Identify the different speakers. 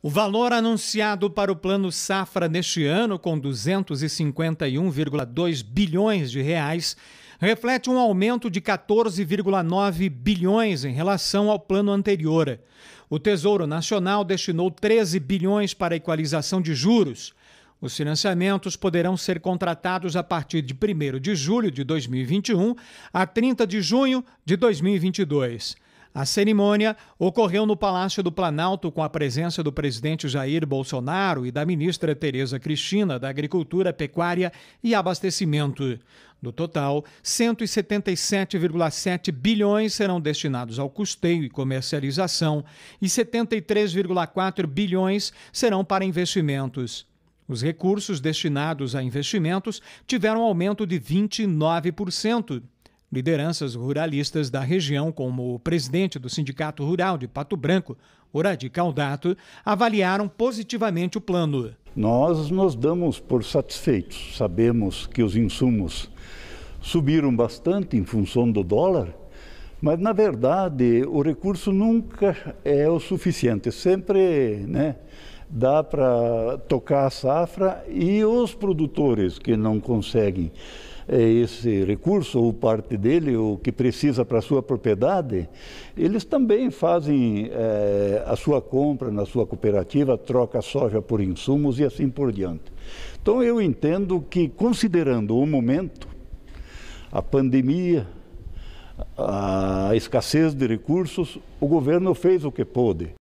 Speaker 1: O valor anunciado para o Plano Safra neste ano, com 251,2 bilhões de reais, reflete um aumento de 14,9 bilhões em relação ao plano anterior. O Tesouro Nacional destinou 13 bilhões para equalização de juros. Os financiamentos poderão ser contratados a partir de 1 de julho de 2021 a 30 de junho de 2022. A cerimônia ocorreu no Palácio do Planalto com a presença do presidente Jair Bolsonaro e da ministra Tereza Cristina da Agricultura, Pecuária e Abastecimento. Do total, 177,7 bilhões serão destinados ao custeio e comercialização e 73,4 bilhões serão para investimentos. Os recursos destinados a investimentos tiveram aumento de 29%. Lideranças ruralistas da região, como o presidente do Sindicato Rural de Pato Branco, Horadi Caldato, avaliaram positivamente o plano.
Speaker 2: Nós nos damos por satisfeitos. Sabemos que os insumos subiram bastante em função do dólar, mas na verdade o recurso nunca é o suficiente. Sempre, né? dá para tocar a safra e os produtores que não conseguem é esse recurso ou parte dele, o que precisa para a sua propriedade, eles também fazem é, a sua compra na sua cooperativa, troca soja por insumos e assim por diante. Então eu entendo que, considerando o momento, a pandemia, a escassez de recursos, o governo fez o que pôde.